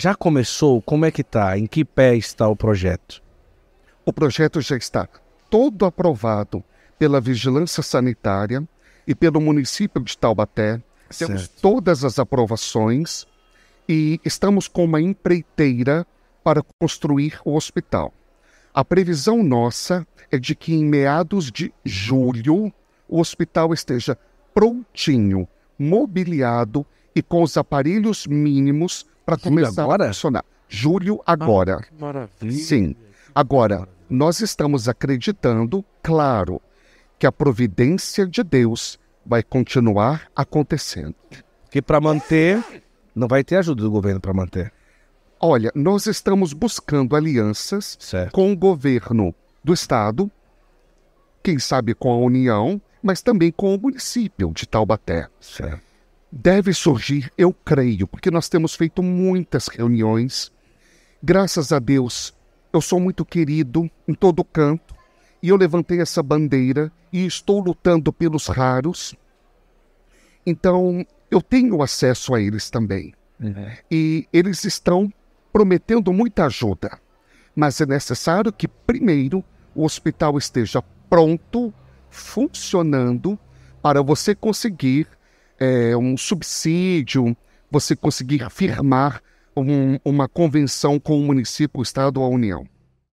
Já começou? Como é que está? Em que pé está o projeto? O projeto já está todo aprovado pela Vigilância Sanitária e pelo município de Taubaté. Certo. Temos todas as aprovações e estamos com uma empreiteira para construir o hospital. A previsão nossa é de que em meados de julho o hospital esteja prontinho, mobiliado e com os aparelhos mínimos para começar agora? a funcionar. Julho ah, agora. Ah, que maravilha. Sim. Agora, nós estamos acreditando, claro, que a providência de Deus vai continuar acontecendo. Que para manter, não vai ter ajuda do governo para manter. Olha, nós estamos buscando alianças certo. com o governo do estado, quem sabe com a União, mas também com o município de Taubaté. Certo deve surgir, eu creio, porque nós temos feito muitas reuniões. Graças a Deus, eu sou muito querido em todo canto e eu levantei essa bandeira e estou lutando pelos raros. Então, eu tenho acesso a eles também. Uhum. E eles estão prometendo muita ajuda, mas é necessário que, primeiro, o hospital esteja pronto, funcionando, para você conseguir é, um subsídio, você conseguir firmar um, uma convenção com o município, o Estado ou a União.